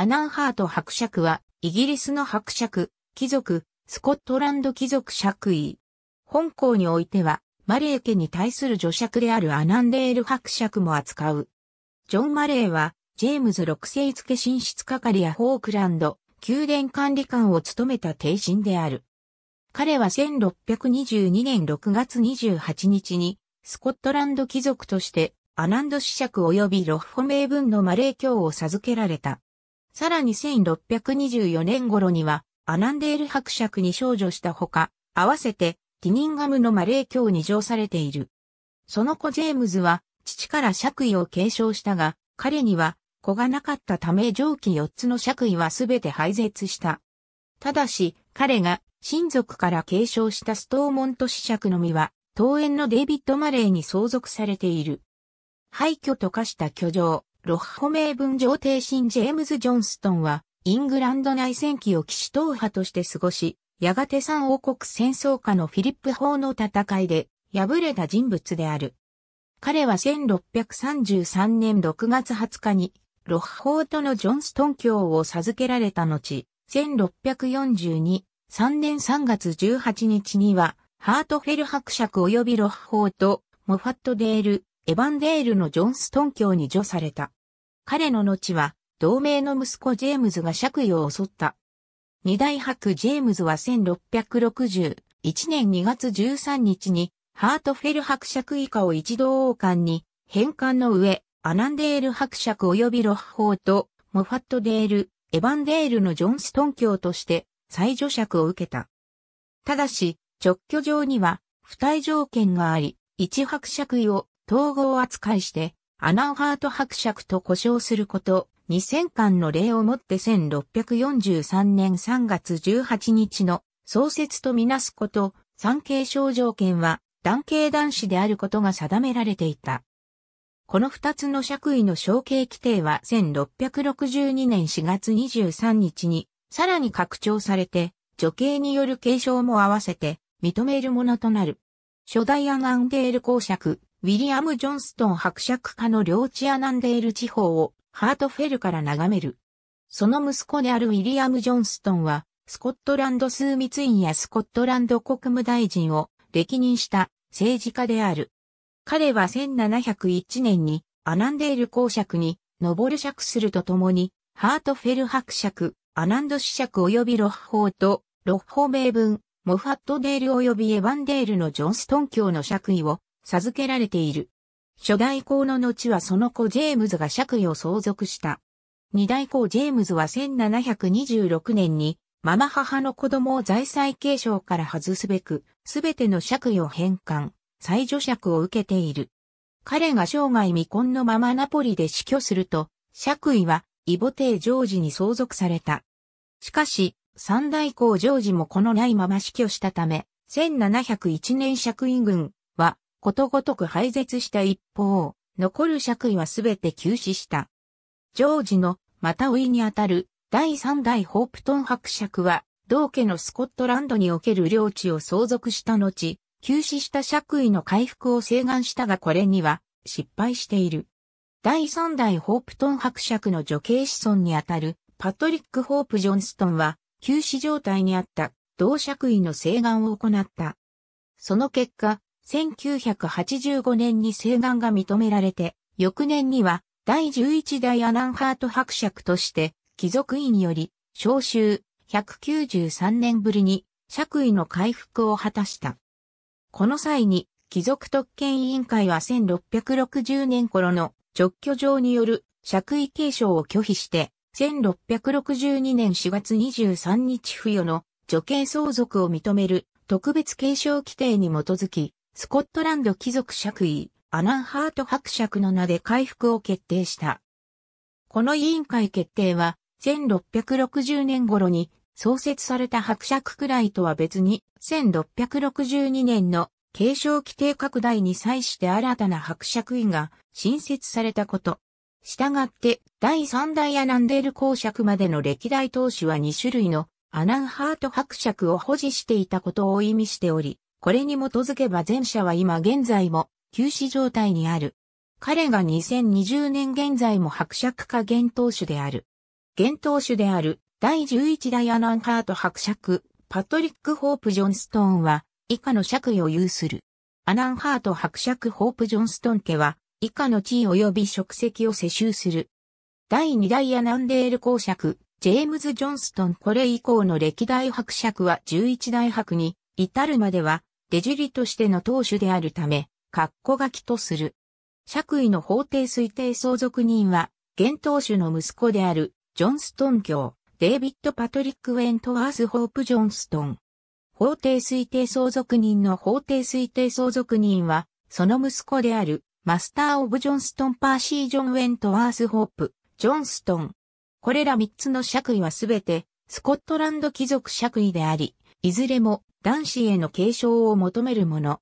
アナンハート伯爵は、イギリスの伯爵、貴族、スコットランド貴族爵位。本校においては、マレー家に対する女爵であるアナンデール伯爵も扱う。ジョン・マレーは、ジェームズ6世付進出係やホークランド、宮殿管理官を務めた帝人である。彼は1622年6月28日に、スコットランド貴族として、アナンド子爵及びロッフォ名分のマレー教を授けられた。さらに1624年頃には、アナンデール伯爵に少女したほか、合わせて、ティニンガムのマレー教に乗されている。その子ジェームズは、父から爵位を継承したが、彼には、子がなかったため上記4つの爵位はすべて廃絶した。ただし、彼が、親族から継承したストーモント子爵の実は、当園のデイビッド・マレーに相続されている。廃墟と化した居城、ロッホ名分上帝神ジェームズ・ジョンストンは、イングランド内戦期を騎士党派として過ごし、やがて三王国戦争下のフィリップ法の戦いで敗れた人物である。彼は1633年6月20日に、ロッホーとのジョンストン教を授けられた後、1642、3年3月18日には、ハートフェル伯爵及びロッホーと、モファットデール、エヴァンデールのジョンストン教に除された。彼の後は、同盟の息子ジェームズが借位を襲った。二大伯ジェームズは1661年2月13日に、ハートフェル伯爵以下を一同王冠に、返還の上、アナンデール伯爵及びロッホーと、モファットデール、エヴァンデールのジョンストン教として、再除爵を受けた。ただし、直居上には、付帯条件があり、一伯爵位を統合扱いして、アナンハート伯爵と呼称すること、2000巻の例をもって1643年3月18日の創設とみなすこと、産経症状権は、男系男子であることが定められていた。この二つの爵位の承継規定は1662年4月23日にさらに拡張されて、女系による継承も合わせて認めるものとなる。初代アナンデール公爵、ウィリアム・ジョンストン伯爵家の領地アナンデール地方をハートフェルから眺める。その息子であるウィリアム・ジョンストンは、スコットランド枢密院やスコットランド国務大臣を歴任した政治家である。彼は1701年にアナンデール公爵に上る爵するとともに、ハートフェル伯爵、アナンド子爵及びロッホーと、ロッホー名分、モファットデール及びエヴァンデールのジョンストン教の爵位を授けられている。初代公の後はその子ジェームズが爵位を相続した。二代公ジェームズは1726年に、ママ母の子供を財産継承から外すべく、すべての爵位を返還、再除爵を受けている。彼が生涯未婚のままナポリで死去すると、爵位は、イボテージョージに相続された。しかし、三代公ジョージもこのないまま死去したため、1701年爵位軍はことごとく廃絶した一方、残る爵位はすべて休止した。ジョージの、またおいにあたる、第三代ホープトン伯爵は、同家のスコットランドにおける領地を相続した後、休止した爵位の回復を請願したがこれには失敗している。第三代ホープトン伯爵の女系子孫にあたるパトリック・ホープ・ジョンストンは休止状態にあった同爵位の請願を行った。その結果、1985年に請願が認められて、翌年には第11代アナンハート伯爵として貴族院より召集193年ぶりに爵位の回復を果たした。この際に貴族特権委員会は1660年頃の直居状による爵位継承を拒否して1662年4月23日付与の女系相続を認める特別継承規定に基づきスコットランド貴族爵位、アナンハート伯爵の名で回復を決定した。この委員会決定は、1660年頃に創設された伯爵くらいとは別に、1662年の継承規定拡大に際して新たな伯爵位が新設されたこと。したがって、第3代アナンデール公爵までの歴代当主は2種類のアナンハート伯爵を保持していたことを意味しており、これに基づけば前者は今現在も休止状態にある。彼が2020年現在も伯爵家現当主である。現当主である第11代アナンハート伯爵、パトリック・ホープ・ジョンストーンは以下の爵位を有する。アナンハート伯爵ホープ・ジョンストーン家は以下の地位及び職責を世襲する。第2代アナンデール公爵、ジェームズ・ジョンストンこれ以降の歴代伯爵は11代伯に至るまでは出リとしての当主であるため、格好書きとする。爵位の法定推定相続人は、現当主の息子である、ジョンストン教、デイビッド・パトリック・ウェントワース・ホープ・ジョンストン。法定推定相続人の法定推定相続人は、その息子である、マスター・オブ・ジョンストン・パーシー・ジョン・ウェントワース・ホープ、ジョンストン。これら3つの爵位はすべて、スコットランド貴族爵位であり、いずれも男子への継承を求めるもの。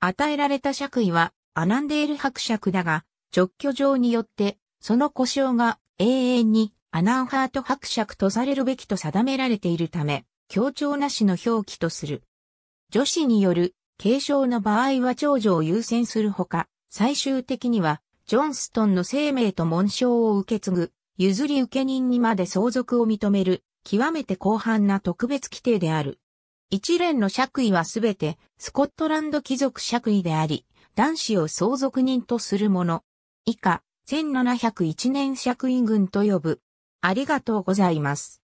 与えられた爵位はアナンデール伯爵だが、直居状によって、その故障が永遠にアナンハート伯爵とされるべきと定められているため、協調なしの表記とする。女子による継承の場合は長女を優先するほか、最終的には、ジョンストンの生命と紋章を受け継ぐ、譲り受け人にまで相続を認める、極めて広範な特別規定である。一連の爵位はすべてスコットランド貴族爵位であり、男子を相続人とするもの。以下、1701年爵位軍と呼ぶ。ありがとうございます。